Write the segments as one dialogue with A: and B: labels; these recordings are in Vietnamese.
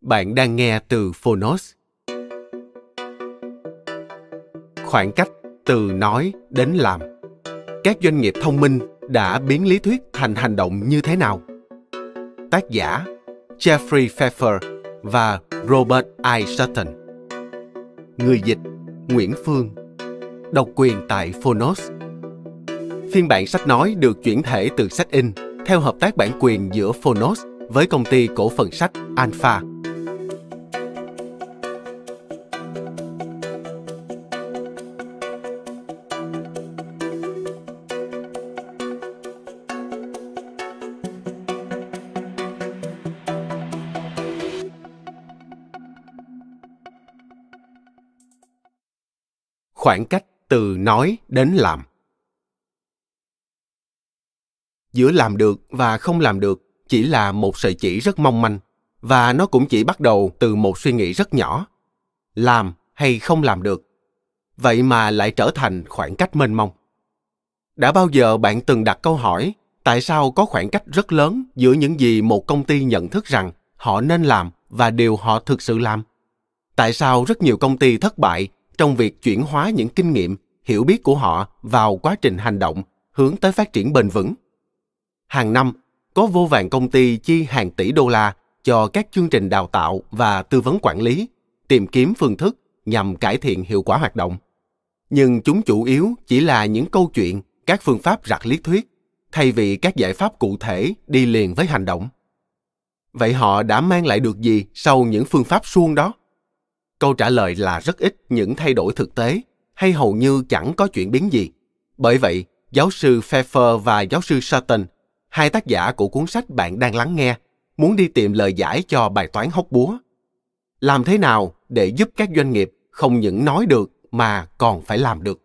A: Bạn đang nghe từ Phonos. Khoảng cách từ nói đến làm. Các doanh nghiệp thông minh đã biến lý thuyết thành hành động như thế nào? Tác giả Jeffrey Pfeffer và Robert I. Sutton. Người dịch Nguyễn Phương. Độc quyền tại Phonos. Phiên bản sách nói được chuyển thể từ sách in theo hợp tác bản quyền giữa Phonos với công ty cổ phần sách Alpha khoảng cách từ nói đến làm giữa làm được và không làm được chỉ là một sợi chỉ rất mong manh và nó cũng chỉ bắt đầu từ một suy nghĩ rất nhỏ làm hay không làm được vậy mà lại trở thành khoảng cách mênh mông đã bao giờ bạn từng đặt câu hỏi tại sao có khoảng cách rất lớn giữa những gì một công ty nhận thức rằng họ nên làm và điều họ thực sự làm tại sao rất nhiều công ty thất bại trong việc chuyển hóa những kinh nghiệm hiểu biết của họ vào quá trình hành động hướng tới phát triển bền vững hàng năm có vô vàng công ty chi hàng tỷ đô la cho các chương trình đào tạo và tư vấn quản lý tìm kiếm phương thức nhằm cải thiện hiệu quả hoạt động nhưng chúng chủ yếu chỉ là những câu chuyện các phương pháp rặt lý thuyết thay vì các giải pháp cụ thể đi liền với hành động vậy họ đã mang lại được gì sau những phương pháp suông đó Câu trả lời là rất ít những thay đổi thực tế hay hầu như chẳng có chuyển biến gì. Bởi vậy, giáo sư Pfeffer và giáo sư Sutton, hai tác giả của cuốn sách bạn đang lắng nghe, muốn đi tìm lời giải cho bài toán hóc búa. Làm thế nào để giúp các doanh nghiệp không những nói được mà còn phải làm được?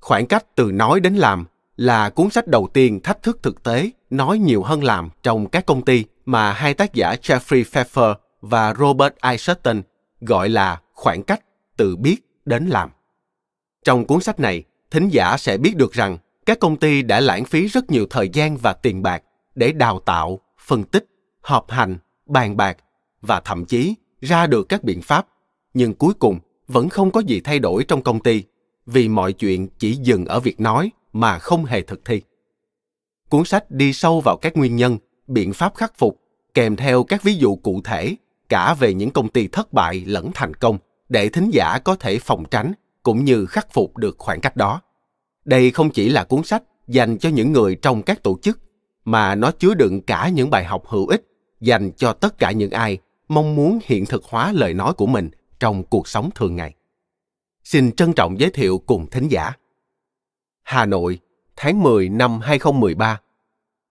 A: Khoảng cách từ nói đến làm là cuốn sách đầu tiên thách thức thực tế nói nhiều hơn làm trong các công ty mà hai tác giả Jeffrey Pfeffer và Robert I. Isaacson gọi là khoảng cách từ biết đến làm. Trong cuốn sách này, thính giả sẽ biết được rằng các công ty đã lãng phí rất nhiều thời gian và tiền bạc để đào tạo, phân tích, họp hành, bàn bạc và thậm chí ra được các biện pháp, nhưng cuối cùng vẫn không có gì thay đổi trong công ty vì mọi chuyện chỉ dừng ở việc nói mà không hề thực thi. Cuốn sách đi sâu vào các nguyên nhân, biện pháp khắc phục, kèm theo các ví dụ cụ thể cả về những công ty thất bại lẫn thành công để thính giả có thể phòng tránh cũng như khắc phục được khoảng cách đó. Đây không chỉ là cuốn sách dành cho những người trong các tổ chức mà nó chứa đựng cả những bài học hữu ích dành cho tất cả những ai mong muốn hiện thực hóa lời nói của mình trong cuộc sống thường ngày. Xin trân trọng giới thiệu cùng thính giả. Hà Nội, tháng 10 năm 2013,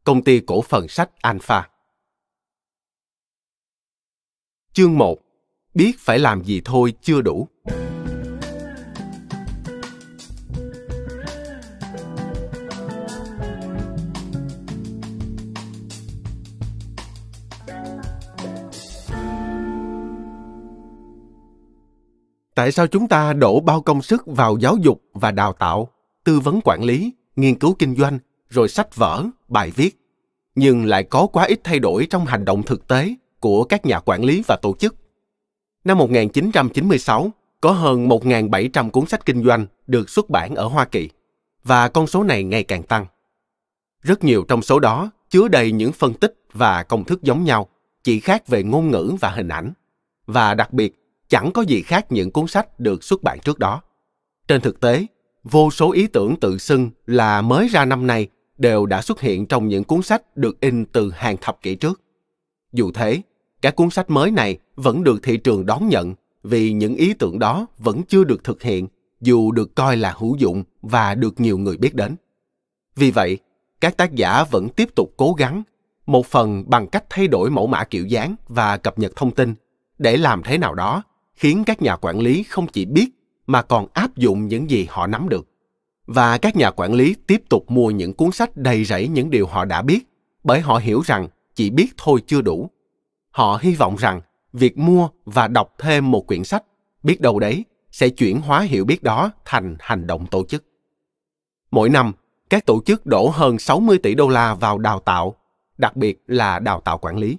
A: công ty cổ phần sách Alpha. Chương 1 Biết phải làm gì thôi chưa đủ Tại sao chúng ta đổ bao công sức vào giáo dục và đào tạo, tư vấn quản lý, nghiên cứu kinh doanh, rồi sách vở, bài viết, nhưng lại có quá ít thay đổi trong hành động thực tế của các nhà quản lý và tổ chức. Năm 1996, có hơn 1.700 cuốn sách kinh doanh được xuất bản ở Hoa Kỳ, và con số này ngày càng tăng. Rất nhiều trong số đó chứa đầy những phân tích và công thức giống nhau, chỉ khác về ngôn ngữ và hình ảnh. Và đặc biệt, chẳng có gì khác những cuốn sách được xuất bản trước đó. Trên thực tế, vô số ý tưởng tự xưng là mới ra năm nay đều đã xuất hiện trong những cuốn sách được in từ hàng thập kỷ trước. Dù thế, các cuốn sách mới này vẫn được thị trường đón nhận vì những ý tưởng đó vẫn chưa được thực hiện dù được coi là hữu dụng và được nhiều người biết đến. Vì vậy, các tác giả vẫn tiếp tục cố gắng, một phần bằng cách thay đổi mẫu mã kiểu dáng và cập nhật thông tin để làm thế nào đó khiến các nhà quản lý không chỉ biết mà còn áp dụng những gì họ nắm được. Và các nhà quản lý tiếp tục mua những cuốn sách đầy rẫy những điều họ đã biết bởi họ hiểu rằng chỉ biết thôi chưa đủ họ hy vọng rằng việc mua và đọc thêm một quyển sách biết đâu đấy sẽ chuyển hóa hiểu biết đó thành hành động tổ chức. Mỗi năm, các tổ chức đổ hơn 60 tỷ đô la vào đào tạo, đặc biệt là đào tạo quản lý.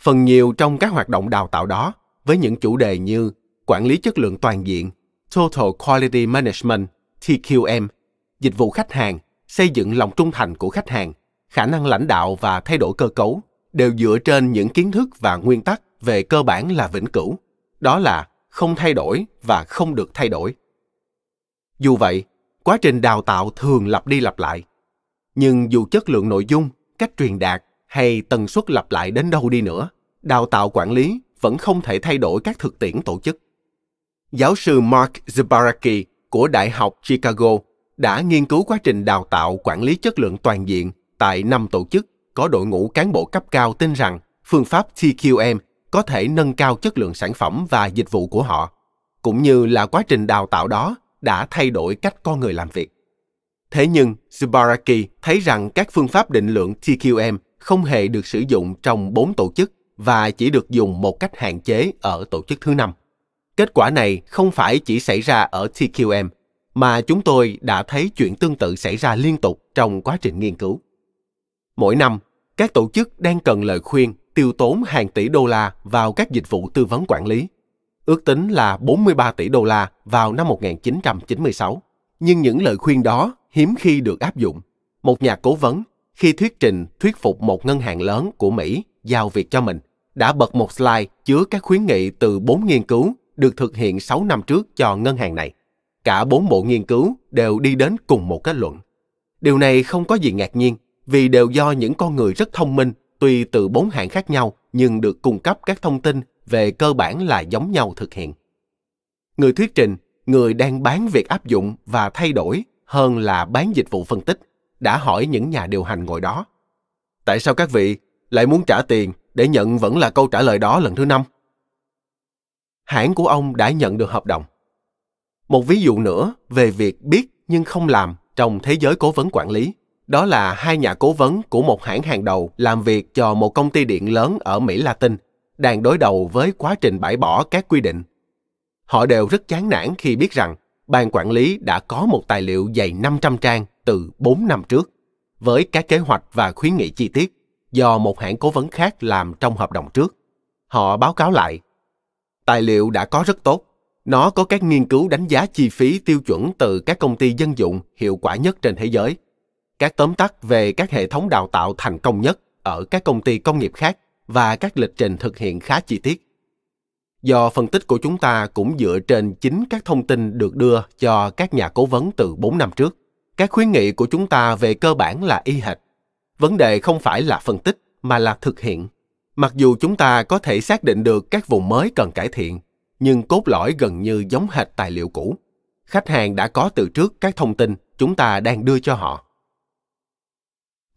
A: Phần nhiều trong các hoạt động đào tạo đó với những chủ đề như quản lý chất lượng toàn diện, Total Quality Management, TQM, dịch vụ khách hàng, xây dựng lòng trung thành của khách hàng, khả năng lãnh đạo và thay đổi cơ cấu, đều dựa trên những kiến thức và nguyên tắc về cơ bản là vĩnh cửu, đó là không thay đổi và không được thay đổi. Dù vậy, quá trình đào tạo thường lặp đi lặp lại, nhưng dù chất lượng nội dung, cách truyền đạt hay tần suất lặp lại đến đâu đi nữa, đào tạo quản lý vẫn không thể thay đổi các thực tiễn tổ chức. Giáo sư Mark Zabaraki của Đại học Chicago đã nghiên cứu quá trình đào tạo quản lý chất lượng toàn diện tại năm tổ chức có đội ngũ cán bộ cấp cao tin rằng phương pháp TQM có thể nâng cao chất lượng sản phẩm và dịch vụ của họ, cũng như là quá trình đào tạo đó đã thay đổi cách con người làm việc. Thế nhưng, Zubaraki thấy rằng các phương pháp định lượng TQM không hề được sử dụng trong bốn tổ chức và chỉ được dùng một cách hạn chế ở tổ chức thứ năm. Kết quả này không phải chỉ xảy ra ở TQM, mà chúng tôi đã thấy chuyện tương tự xảy ra liên tục trong quá trình nghiên cứu. Mỗi năm, các tổ chức đang cần lời khuyên tiêu tốn hàng tỷ đô la vào các dịch vụ tư vấn quản lý. Ước tính là 43 tỷ đô la vào năm 1996. Nhưng những lời khuyên đó hiếm khi được áp dụng. Một nhà cố vấn khi thuyết trình thuyết phục một ngân hàng lớn của Mỹ giao việc cho mình, đã bật một slide chứa các khuyến nghị từ bốn nghiên cứu được thực hiện 6 năm trước cho ngân hàng này. Cả bốn bộ nghiên cứu đều đi đến cùng một kết luận. Điều này không có gì ngạc nhiên vì đều do những con người rất thông minh, tuy từ bốn hạng khác nhau nhưng được cung cấp các thông tin về cơ bản là giống nhau thực hiện. Người thuyết trình, người đang bán việc áp dụng và thay đổi hơn là bán dịch vụ phân tích, đã hỏi những nhà điều hành ngồi đó. Tại sao các vị lại muốn trả tiền để nhận vẫn là câu trả lời đó lần thứ năm? Hãng của ông đã nhận được hợp đồng. Một ví dụ nữa về việc biết nhưng không làm trong thế giới cố vấn quản lý. Đó là hai nhà cố vấn của một hãng hàng đầu làm việc cho một công ty điện lớn ở Mỹ Latin đang đối đầu với quá trình bãi bỏ các quy định. Họ đều rất chán nản khi biết rằng ban quản lý đã có một tài liệu dày 500 trang từ 4 năm trước với các kế hoạch và khuyến nghị chi tiết do một hãng cố vấn khác làm trong hợp đồng trước. Họ báo cáo lại, tài liệu đã có rất tốt, nó có các nghiên cứu đánh giá chi phí tiêu chuẩn từ các công ty dân dụng hiệu quả nhất trên thế giới – các tóm tắt về các hệ thống đào tạo thành công nhất ở các công ty công nghiệp khác và các lịch trình thực hiện khá chi tiết. Do phân tích của chúng ta cũng dựa trên chính các thông tin được đưa cho các nhà cố vấn từ 4 năm trước, các khuyến nghị của chúng ta về cơ bản là y hệt. Vấn đề không phải là phân tích mà là thực hiện. Mặc dù chúng ta có thể xác định được các vùng mới cần cải thiện, nhưng cốt lõi gần như giống hệt tài liệu cũ. Khách hàng đã có từ trước các thông tin chúng ta đang đưa cho họ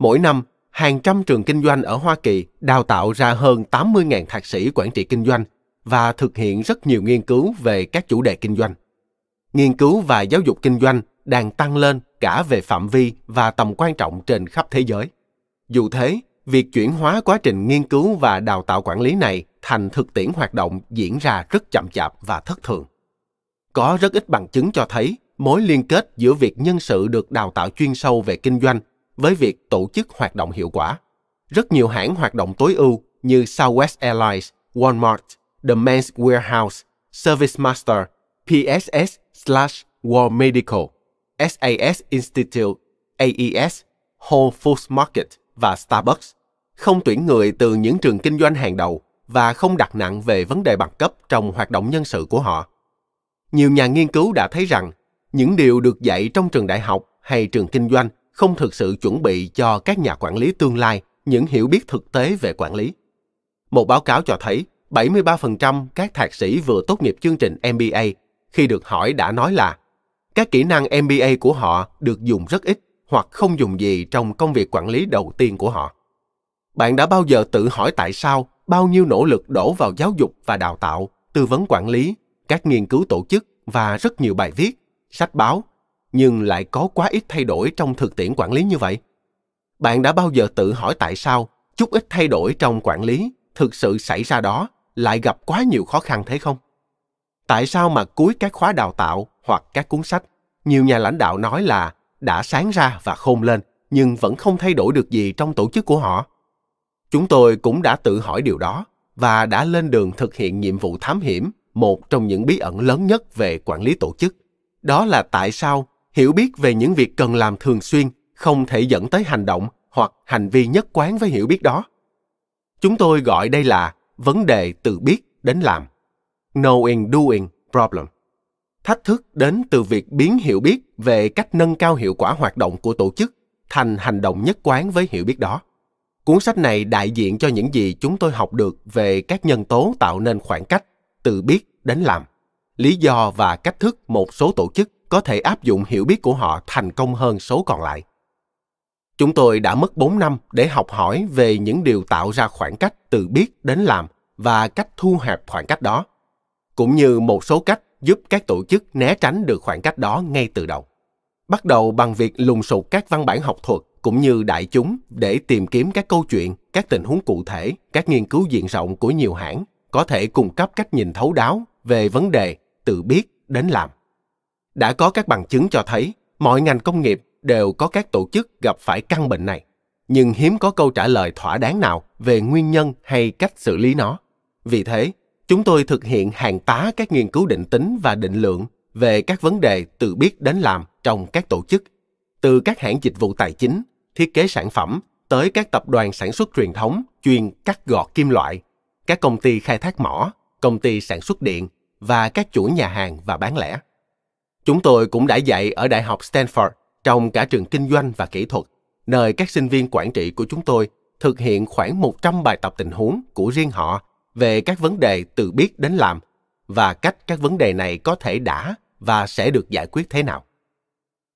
A: Mỗi năm, hàng trăm trường kinh doanh ở Hoa Kỳ đào tạo ra hơn 80.000 thạc sĩ quản trị kinh doanh và thực hiện rất nhiều nghiên cứu về các chủ đề kinh doanh. Nghiên cứu và giáo dục kinh doanh đang tăng lên cả về phạm vi và tầm quan trọng trên khắp thế giới. Dù thế, việc chuyển hóa quá trình nghiên cứu và đào tạo quản lý này thành thực tiễn hoạt động diễn ra rất chậm chạp và thất thường. Có rất ít bằng chứng cho thấy mối liên kết giữa việc nhân sự được đào tạo chuyên sâu về kinh doanh với việc tổ chức hoạt động hiệu quả. Rất nhiều hãng hoạt động tối ưu như Southwest Airlines, Walmart, The Men's Warehouse, Service Master, PSS slash World Medical, SAS Institute, AES, Whole Foods Market và Starbucks không tuyển người từ những trường kinh doanh hàng đầu và không đặt nặng về vấn đề bằng cấp trong hoạt động nhân sự của họ. Nhiều nhà nghiên cứu đã thấy rằng những điều được dạy trong trường đại học hay trường kinh doanh không thực sự chuẩn bị cho các nhà quản lý tương lai những hiểu biết thực tế về quản lý. Một báo cáo cho thấy 73% các thạc sĩ vừa tốt nghiệp chương trình MBA khi được hỏi đã nói là các kỹ năng MBA của họ được dùng rất ít hoặc không dùng gì trong công việc quản lý đầu tiên của họ. Bạn đã bao giờ tự hỏi tại sao bao nhiêu nỗ lực đổ vào giáo dục và đào tạo, tư vấn quản lý, các nghiên cứu tổ chức và rất nhiều bài viết, sách báo nhưng lại có quá ít thay đổi trong thực tiễn quản lý như vậy bạn đã bao giờ tự hỏi tại sao chút ít thay đổi trong quản lý thực sự xảy ra đó lại gặp quá nhiều khó khăn thế không tại sao mà cuối các khóa đào tạo hoặc các cuốn sách nhiều nhà lãnh đạo nói là đã sáng ra và khôn lên nhưng vẫn không thay đổi được gì trong tổ chức của họ chúng tôi cũng đã tự hỏi điều đó và đã lên đường thực hiện nhiệm vụ thám hiểm một trong những bí ẩn lớn nhất về quản lý tổ chức đó là tại sao hiểu biết về những việc cần làm thường xuyên không thể dẫn tới hành động hoặc hành vi nhất quán với hiểu biết đó chúng tôi gọi đây là vấn đề từ biết đến làm knowing doing problem thách thức đến từ việc biến hiểu biết về cách nâng cao hiệu quả hoạt động của tổ chức thành hành động nhất quán với hiểu biết đó cuốn sách này đại diện cho những gì chúng tôi học được về các nhân tố tạo nên khoảng cách từ biết đến làm lý do và cách thức một số tổ chức có thể áp dụng hiểu biết của họ thành công hơn số còn lại. Chúng tôi đã mất 4 năm để học hỏi về những điều tạo ra khoảng cách từ biết đến làm và cách thu hẹp khoảng cách đó, cũng như một số cách giúp các tổ chức né tránh được khoảng cách đó ngay từ đầu. Bắt đầu bằng việc lùng sục các văn bản học thuật cũng như đại chúng để tìm kiếm các câu chuyện, các tình huống cụ thể, các nghiên cứu diện rộng của nhiều hãng có thể cung cấp cách nhìn thấu đáo về vấn đề từ biết đến làm đã có các bằng chứng cho thấy mọi ngành công nghiệp đều có các tổ chức gặp phải căn bệnh này nhưng hiếm có câu trả lời thỏa đáng nào về nguyên nhân hay cách xử lý nó vì thế chúng tôi thực hiện hàng tá các nghiên cứu định tính và định lượng về các vấn đề từ biết đến làm trong các tổ chức từ các hãng dịch vụ tài chính thiết kế sản phẩm tới các tập đoàn sản xuất truyền thống chuyên cắt gọt kim loại các công ty khai thác mỏ công ty sản xuất điện và các chuỗi nhà hàng và bán lẻ Chúng tôi cũng đã dạy ở Đại học Stanford trong cả trường kinh doanh và kỹ thuật, nơi các sinh viên quản trị của chúng tôi thực hiện khoảng 100 bài tập tình huống của riêng họ về các vấn đề từ biết đến làm và cách các vấn đề này có thể đã và sẽ được giải quyết thế nào.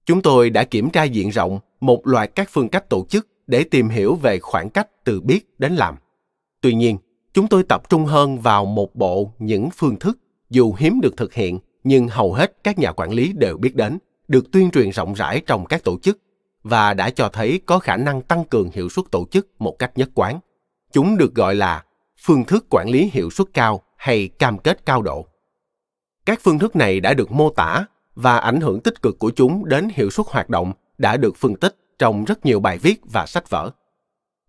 A: Chúng tôi đã kiểm tra diện rộng một loạt các phương cách tổ chức để tìm hiểu về khoảng cách từ biết đến làm. Tuy nhiên, chúng tôi tập trung hơn vào một bộ những phương thức dù hiếm được thực hiện nhưng hầu hết các nhà quản lý đều biết đến, được tuyên truyền rộng rãi trong các tổ chức và đã cho thấy có khả năng tăng cường hiệu suất tổ chức một cách nhất quán. Chúng được gọi là phương thức quản lý hiệu suất cao hay cam kết cao độ. Các phương thức này đã được mô tả và ảnh hưởng tích cực của chúng đến hiệu suất hoạt động đã được phân tích trong rất nhiều bài viết và sách vở.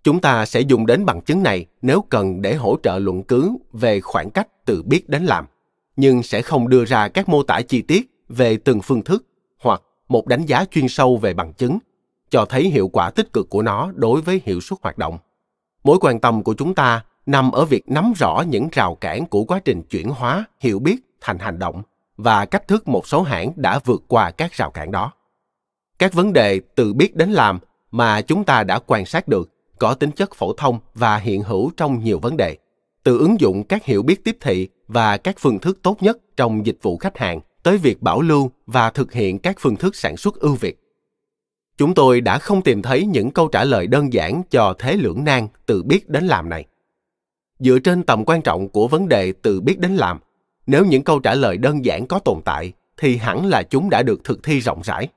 A: Chúng ta sẽ dùng đến bằng chứng này nếu cần để hỗ trợ luận cứ về khoảng cách từ biết đến làm nhưng sẽ không đưa ra các mô tả chi tiết về từng phương thức hoặc một đánh giá chuyên sâu về bằng chứng cho thấy hiệu quả tích cực của nó đối với hiệu suất hoạt động mối quan tâm của chúng ta nằm ở việc nắm rõ những rào cản của quá trình chuyển hóa hiểu biết thành hành động và cách thức một số hãng đã vượt qua các rào cản đó các vấn đề từ biết đến làm mà chúng ta đã quan sát được có tính chất phổ thông và hiện hữu trong nhiều vấn đề từ ứng dụng các hiểu biết tiếp thị và các phương thức tốt nhất trong dịch vụ khách hàng tới việc bảo lưu và thực hiện các phương thức sản xuất ưu việt. Chúng tôi đã không tìm thấy những câu trả lời đơn giản cho thế lưỡng nan từ biết đến làm này. Dựa trên tầm quan trọng của vấn đề từ biết đến làm, nếu những câu trả lời đơn giản có tồn tại thì hẳn là chúng đã được thực thi rộng rãi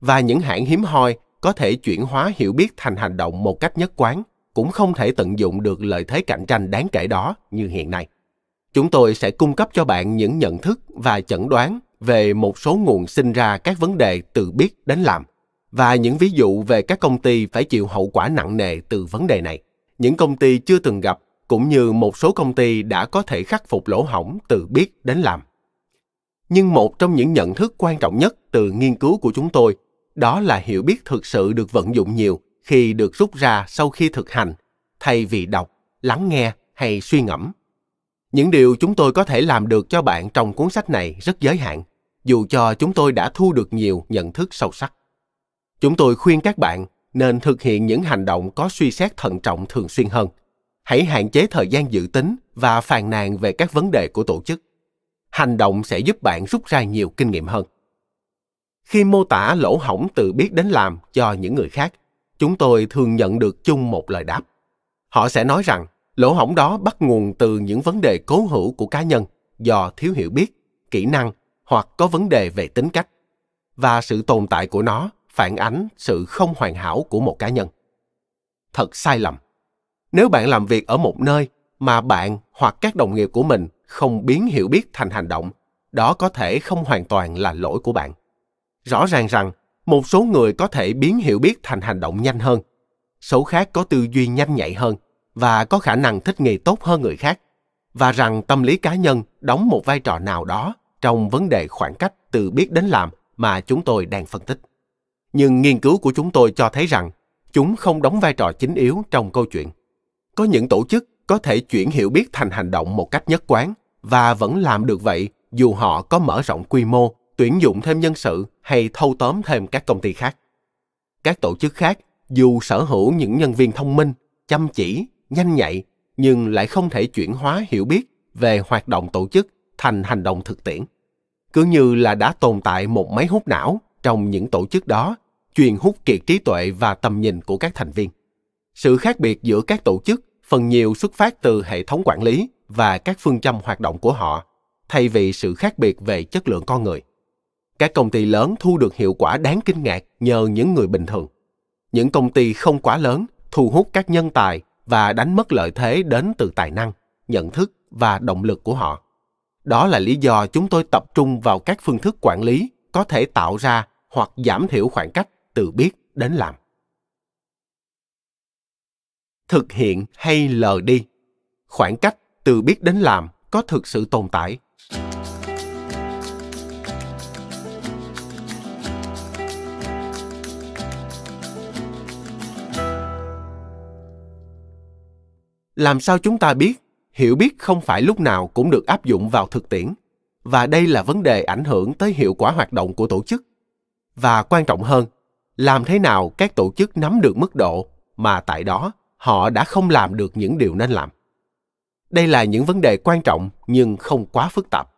A: và những hãng hiếm hoi có thể chuyển hóa hiểu biết thành hành động một cách nhất quán cũng không thể tận dụng được lợi thế cạnh tranh đáng kể đó như hiện nay. Chúng tôi sẽ cung cấp cho bạn những nhận thức và chẩn đoán về một số nguồn sinh ra các vấn đề từ biết đến làm và những ví dụ về các công ty phải chịu hậu quả nặng nề từ vấn đề này, những công ty chưa từng gặp cũng như một số công ty đã có thể khắc phục lỗ hỏng từ biết đến làm. Nhưng một trong những nhận thức quan trọng nhất từ nghiên cứu của chúng tôi đó là hiểu biết thực sự được vận dụng nhiều khi được rút ra sau khi thực hành thay vì đọc lắng nghe hay suy ngẫm những điều chúng tôi có thể làm được cho bạn trong cuốn sách này rất giới hạn dù cho chúng tôi đã thu được nhiều nhận thức sâu sắc chúng tôi khuyên các bạn nên thực hiện những hành động có suy xét thận trọng thường xuyên hơn hãy hạn chế thời gian dự tính và phàn nàn về các vấn đề của tổ chức hành động sẽ giúp bạn rút ra nhiều kinh nghiệm hơn khi mô tả lỗ hổng từ biết đến làm cho những người khác chúng tôi thường nhận được chung một lời đáp. Họ sẽ nói rằng lỗ hổng đó bắt nguồn từ những vấn đề cố hữu của cá nhân do thiếu hiểu biết, kỹ năng hoặc có vấn đề về tính cách và sự tồn tại của nó phản ánh sự không hoàn hảo của một cá nhân. Thật sai lầm. Nếu bạn làm việc ở một nơi mà bạn hoặc các đồng nghiệp của mình không biến hiểu biết thành hành động, đó có thể không hoàn toàn là lỗi của bạn. Rõ ràng rằng một số người có thể biến hiểu biết thành hành động nhanh hơn số khác có tư duy nhanh nhạy hơn và có khả năng thích nghi tốt hơn người khác và rằng tâm lý cá nhân đóng một vai trò nào đó trong vấn đề khoảng cách từ biết đến làm mà chúng tôi đang phân tích nhưng nghiên cứu của chúng tôi cho thấy rằng chúng không đóng vai trò chính yếu trong câu chuyện có những tổ chức có thể chuyển hiểu biết thành hành động một cách nhất quán và vẫn làm được vậy dù họ có mở rộng quy mô tuyển dụng thêm nhân sự hay thâu tóm thêm các công ty khác. Các tổ chức khác dù sở hữu những nhân viên thông minh, chăm chỉ, nhanh nhạy nhưng lại không thể chuyển hóa hiểu biết về hoạt động tổ chức thành hành động thực tiễn. Cứ như là đã tồn tại một máy hút não trong những tổ chức đó, truyền hút kiệt trí tuệ và tầm nhìn của các thành viên. Sự khác biệt giữa các tổ chức phần nhiều xuất phát từ hệ thống quản lý và các phương châm hoạt động của họ, thay vì sự khác biệt về chất lượng con người các công ty lớn thu được hiệu quả đáng kinh ngạc nhờ những người bình thường những công ty không quá lớn thu hút các nhân tài và đánh mất lợi thế đến từ tài năng nhận thức và động lực của họ đó là lý do chúng tôi tập trung vào các phương thức quản lý có thể tạo ra hoặc giảm thiểu khoảng cách từ biết đến làm thực hiện hay lờ đi khoảng cách từ biết đến làm có thực sự tồn tại làm sao chúng ta biết hiểu biết không phải lúc nào cũng được áp dụng vào thực tiễn và đây là vấn đề ảnh hưởng tới hiệu quả hoạt động của tổ chức và quan trọng hơn làm thế nào các tổ chức nắm được mức độ mà tại đó họ đã không làm được những điều nên làm đây là những vấn đề quan trọng nhưng không quá phức tạp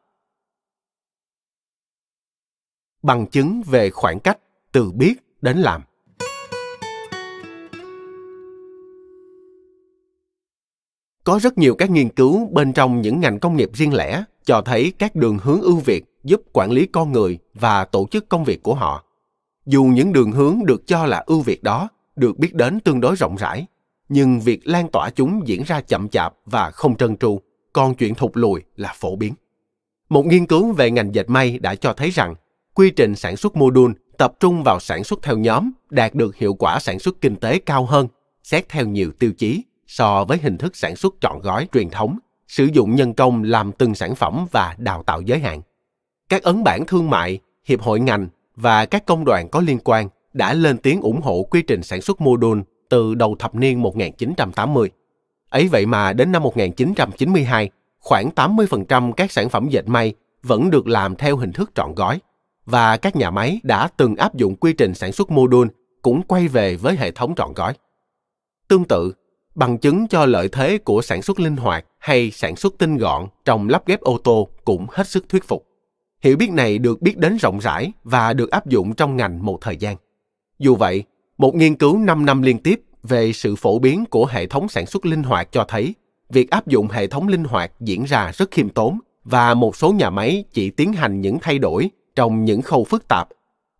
A: bằng chứng về khoảng cách từ biết đến làm Có rất nhiều các nghiên cứu bên trong những ngành công nghiệp riêng lẻ cho thấy các đường hướng ưu việt giúp quản lý con người và tổ chức công việc của họ. Dù những đường hướng được cho là ưu việt đó được biết đến tương đối rộng rãi, nhưng việc lan tỏa chúng diễn ra chậm chạp và không trơn tru, còn chuyện thụt lùi là phổ biến. Một nghiên cứu về ngành dệt may đã cho thấy rằng quy trình sản xuất mô đun tập trung vào sản xuất theo nhóm đạt được hiệu quả sản xuất kinh tế cao hơn, xét theo nhiều tiêu chí so với hình thức sản xuất chọn gói truyền thống, sử dụng nhân công làm từng sản phẩm và đào tạo giới hạn. Các ấn bản thương mại, hiệp hội ngành và các công đoàn có liên quan đã lên tiếng ủng hộ quy trình sản xuất mô đun từ đầu thập niên 1980. Ấy vậy mà đến năm 1992, khoảng 80% các sản phẩm dệt may vẫn được làm theo hình thức trọn gói và các nhà máy đã từng áp dụng quy trình sản xuất mô đun cũng quay về với hệ thống trọn gói. Tương tự, Bằng chứng cho lợi thế của sản xuất linh hoạt hay sản xuất tinh gọn trong lắp ghép ô tô cũng hết sức thuyết phục. Hiểu biết này được biết đến rộng rãi và được áp dụng trong ngành một thời gian. Dù vậy, một nghiên cứu 5 năm liên tiếp về sự phổ biến của hệ thống sản xuất linh hoạt cho thấy việc áp dụng hệ thống linh hoạt diễn ra rất khiêm tốn và một số nhà máy chỉ tiến hành những thay đổi trong những khâu phức tạp,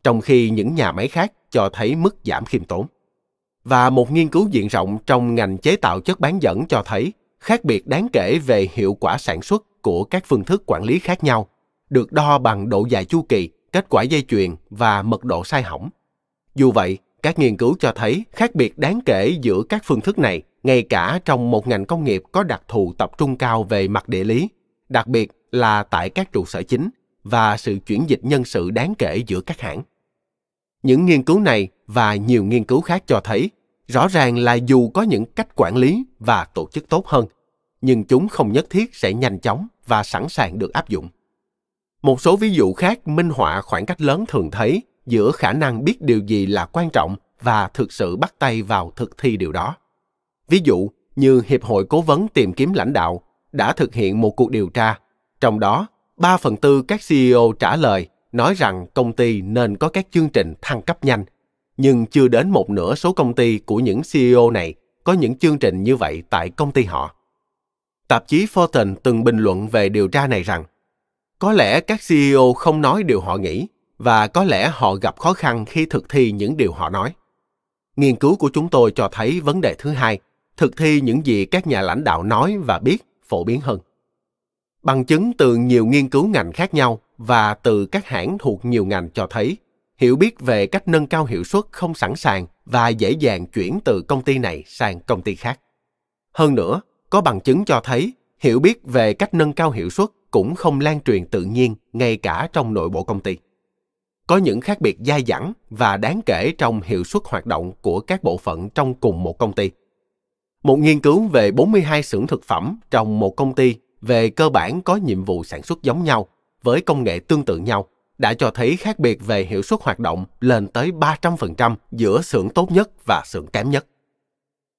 A: trong khi những nhà máy khác cho thấy mức giảm khiêm tốn và một nghiên cứu diện rộng trong ngành chế tạo chất bán dẫn cho thấy khác biệt đáng kể về hiệu quả sản xuất của các phương thức quản lý khác nhau, được đo bằng độ dài chu kỳ, kết quả dây chuyền và mật độ sai hỏng. Dù vậy, các nghiên cứu cho thấy khác biệt đáng kể giữa các phương thức này, ngay cả trong một ngành công nghiệp có đặc thù tập trung cao về mặt địa lý, đặc biệt là tại các trụ sở chính và sự chuyển dịch nhân sự đáng kể giữa các hãng. Những nghiên cứu này và nhiều nghiên cứu khác cho thấy rõ ràng là dù có những cách quản lý và tổ chức tốt hơn nhưng chúng không nhất thiết sẽ nhanh chóng và sẵn sàng được áp dụng một số ví dụ khác minh họa khoảng cách lớn thường thấy giữa khả năng biết điều gì là quan trọng và thực sự bắt tay vào thực thi điều đó ví dụ như hiệp hội cố vấn tìm kiếm lãnh đạo đã thực hiện một cuộc điều tra trong đó 3 phần tư các CEO trả lời nói rằng công ty nên có các chương trình thăng cấp nhanh nhưng chưa đến một nửa số công ty của những CEO này có những chương trình như vậy tại công ty họ. Tạp chí Fortune từng bình luận về điều tra này rằng có lẽ các CEO không nói điều họ nghĩ và có lẽ họ gặp khó khăn khi thực thi những điều họ nói. Nghiên cứu của chúng tôi cho thấy vấn đề thứ hai, thực thi những gì các nhà lãnh đạo nói và biết phổ biến hơn. Bằng chứng từ nhiều nghiên cứu ngành khác nhau và từ các hãng thuộc nhiều ngành cho thấy hiểu biết về cách nâng cao hiệu suất không sẵn sàng và dễ dàng chuyển từ công ty này sang công ty khác. Hơn nữa, có bằng chứng cho thấy hiểu biết về cách nâng cao hiệu suất cũng không lan truyền tự nhiên ngay cả trong nội bộ công ty. Có những khác biệt dai dẳng và đáng kể trong hiệu suất hoạt động của các bộ phận trong cùng một công ty. Một nghiên cứu về 42 xưởng thực phẩm trong một công ty về cơ bản có nhiệm vụ sản xuất giống nhau với công nghệ tương tự nhau đã cho thấy khác biệt về hiệu suất hoạt động lên tới 300% giữa xưởng tốt nhất và xưởng kém nhất.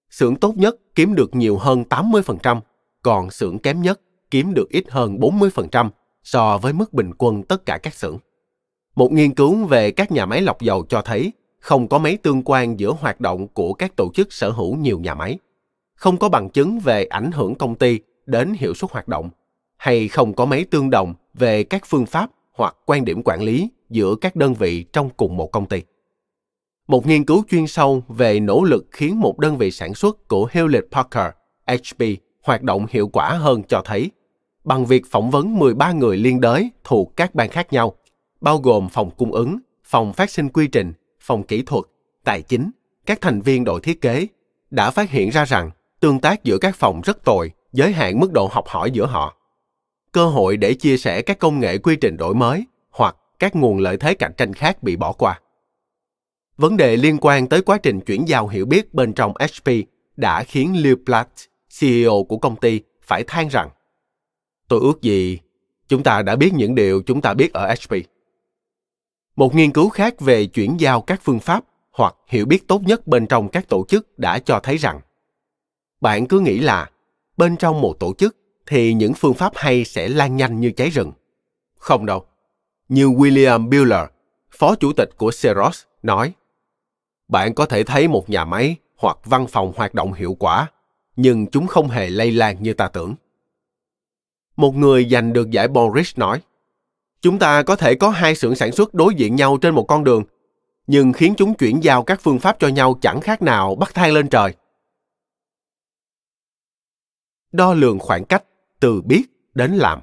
A: Xưởng tốt nhất kiếm được nhiều hơn 80%, còn xưởng kém nhất kiếm được ít hơn 40% so với mức bình quân tất cả các xưởng. Một nghiên cứu về các nhà máy lọc dầu cho thấy không có mấy tương quan giữa hoạt động của các tổ chức sở hữu nhiều nhà máy. Không có bằng chứng về ảnh hưởng công ty đến hiệu suất hoạt động, hay không có mấy tương đồng về các phương pháp hoặc quan điểm quản lý giữa các đơn vị trong cùng một công ty. Một nghiên cứu chuyên sâu về nỗ lực khiến một đơn vị sản xuất của Hewlett Packard, HP, hoạt động hiệu quả hơn cho thấy, bằng việc phỏng vấn 13 người liên đới thuộc các ban khác nhau, bao gồm phòng cung ứng, phòng phát sinh quy trình, phòng kỹ thuật, tài chính, các thành viên đội thiết kế, đã phát hiện ra rằng tương tác giữa các phòng rất tồi, giới hạn mức độ học hỏi giữa họ cơ hội để chia sẻ các công nghệ quy trình đổi mới hoặc các nguồn lợi thế cạnh tranh khác bị bỏ qua. Vấn đề liên quan tới quá trình chuyển giao hiểu biết bên trong HP đã khiến Liu Platt, CEO của công ty, phải than rằng Tôi ước gì chúng ta đã biết những điều chúng ta biết ở HP. Một nghiên cứu khác về chuyển giao các phương pháp hoặc hiểu biết tốt nhất bên trong các tổ chức đã cho thấy rằng bạn cứ nghĩ là bên trong một tổ chức thì những phương pháp hay sẽ lan nhanh như cháy rừng. Không đâu. Như William Bueller, phó chủ tịch của Xerox, nói, bạn có thể thấy một nhà máy hoặc văn phòng hoạt động hiệu quả, nhưng chúng không hề lây lan như ta tưởng. Một người giành được giải Boris nói, chúng ta có thể có hai xưởng sản xuất đối diện nhau trên một con đường, nhưng khiến chúng chuyển giao các phương pháp cho nhau chẳng khác nào bắt thang lên trời. Đo lường khoảng cách từ biết đến làm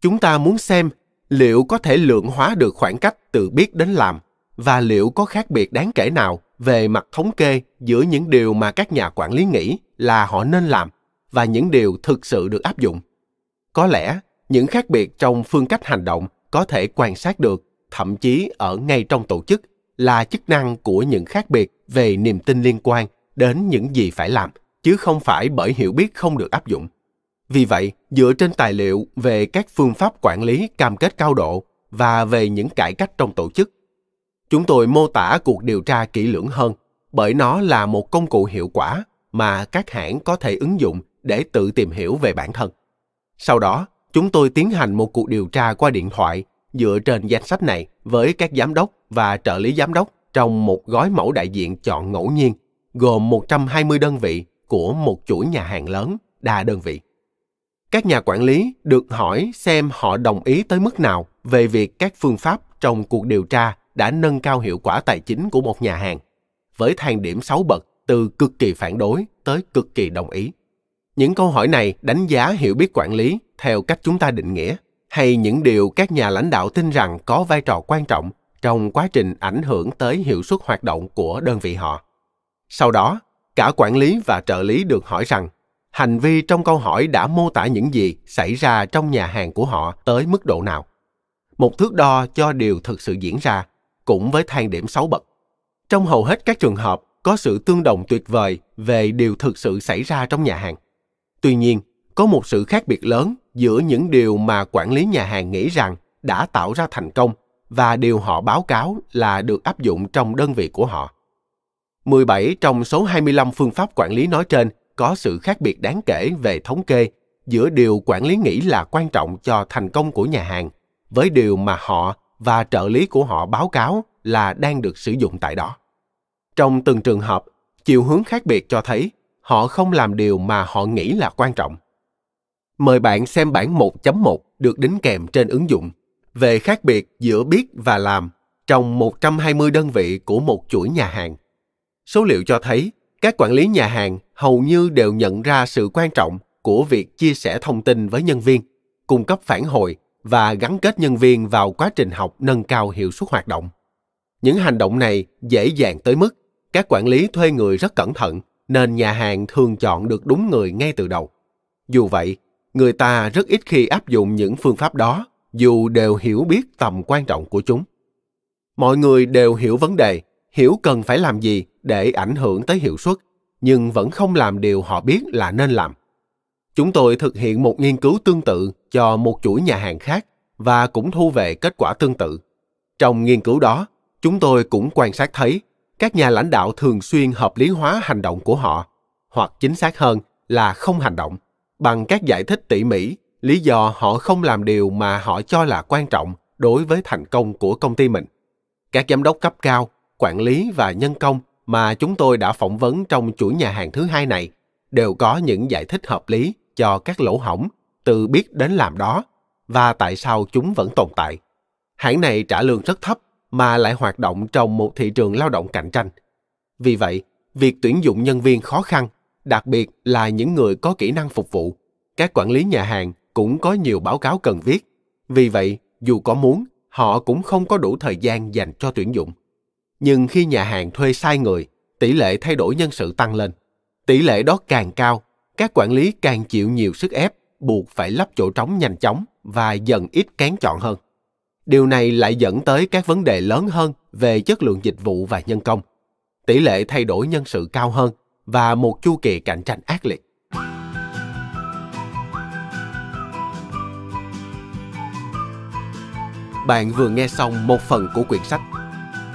A: chúng ta muốn xem liệu có thể lượng hóa được khoảng cách từ biết đến làm và liệu có khác biệt đáng kể nào về mặt thống kê giữa những điều mà các nhà quản lý nghĩ là họ nên làm và những điều thực sự được áp dụng có lẽ những khác biệt trong phương cách hành động có thể quan sát được thậm chí ở ngay trong tổ chức là chức năng của những khác biệt về niềm tin liên quan đến những gì phải làm chứ không phải bởi hiểu biết không được áp dụng vì vậy dựa trên tài liệu về các phương pháp quản lý cam kết cao độ và về những cải cách trong tổ chức chúng tôi mô tả cuộc điều tra kỹ lưỡng hơn bởi nó là một công cụ hiệu quả mà các hãng có thể ứng dụng để tự tìm hiểu về bản thân sau đó chúng tôi tiến hành một cuộc điều tra qua điện thoại dựa trên danh sách này với các giám đốc và trợ lý giám đốc trong một gói mẫu đại diện chọn ngẫu nhiên gồm 120 đơn vị của một chuỗi nhà hàng lớn, đa đơn vị. Các nhà quản lý được hỏi xem họ đồng ý tới mức nào về việc các phương pháp trong cuộc điều tra đã nâng cao hiệu quả tài chính của một nhà hàng, với thang điểm 6 bậc từ cực kỳ phản đối tới cực kỳ đồng ý. Những câu hỏi này đánh giá hiểu biết quản lý theo cách chúng ta định nghĩa hay những điều các nhà lãnh đạo tin rằng có vai trò quan trọng trong quá trình ảnh hưởng tới hiệu suất hoạt động của đơn vị họ sau đó, cả quản lý và trợ lý được hỏi rằng hành vi trong câu hỏi đã mô tả những gì xảy ra trong nhà hàng của họ tới mức độ nào. Một thước đo cho điều thực sự diễn ra cũng với thang điểm 6 bậc. Trong hầu hết các trường hợp có sự tương đồng tuyệt vời về điều thực sự xảy ra trong nhà hàng. Tuy nhiên, có một sự khác biệt lớn giữa những điều mà quản lý nhà hàng nghĩ rằng đã tạo ra thành công và điều họ báo cáo là được áp dụng trong đơn vị của họ 17 trong số 25 phương pháp quản lý nói trên có sự khác biệt đáng kể về thống kê giữa điều quản lý nghĩ là quan trọng cho thành công của nhà hàng với điều mà họ và trợ lý của họ báo cáo là đang được sử dụng tại đó. Trong từng trường hợp, chiều hướng khác biệt cho thấy họ không làm điều mà họ nghĩ là quan trọng. Mời bạn xem bản 1.1 được đính kèm trên ứng dụng về khác biệt giữa biết và làm trong 120 đơn vị của một chuỗi nhà hàng. Số liệu cho thấy, các quản lý nhà hàng hầu như đều nhận ra sự quan trọng của việc chia sẻ thông tin với nhân viên, cung cấp phản hồi và gắn kết nhân viên vào quá trình học nâng cao hiệu suất hoạt động. Những hành động này dễ dàng tới mức các quản lý thuê người rất cẩn thận nên nhà hàng thường chọn được đúng người ngay từ đầu. Dù vậy, người ta rất ít khi áp dụng những phương pháp đó dù đều hiểu biết tầm quan trọng của chúng. Mọi người đều hiểu vấn đề, hiểu cần phải làm gì để ảnh hưởng tới hiệu suất nhưng vẫn không làm điều họ biết là nên làm chúng tôi thực hiện một nghiên cứu tương tự cho một chuỗi nhà hàng khác và cũng thu về kết quả tương tự trong nghiên cứu đó chúng tôi cũng quan sát thấy các nhà lãnh đạo thường xuyên hợp lý hóa hành động của họ hoặc chính xác hơn là không hành động bằng các giải thích tỉ mỉ lý do họ không làm điều mà họ cho là quan trọng đối với thành công của công ty mình các giám đốc cấp cao quản lý và nhân công mà chúng tôi đã phỏng vấn trong chuỗi nhà hàng thứ hai này đều có những giải thích hợp lý cho các lỗ hổng từ biết đến làm đó và tại sao chúng vẫn tồn tại. Hãng này trả lương rất thấp mà lại hoạt động trong một thị trường lao động cạnh tranh. Vì vậy, việc tuyển dụng nhân viên khó khăn, đặc biệt là những người có kỹ năng phục vụ. Các quản lý nhà hàng cũng có nhiều báo cáo cần viết. Vì vậy, dù có muốn, họ cũng không có đủ thời gian dành cho tuyển dụng nhưng khi nhà hàng thuê sai người, tỷ lệ thay đổi nhân sự tăng lên. Tỷ lệ đó càng cao, các quản lý càng chịu nhiều sức ép, buộc phải lắp chỗ trống nhanh chóng và dần ít kén chọn hơn. Điều này lại dẫn tới các vấn đề lớn hơn về chất lượng dịch vụ và nhân công. Tỷ lệ thay đổi nhân sự cao hơn và một chu kỳ cạnh tranh ác liệt. Bạn vừa nghe xong một phần của quyển sách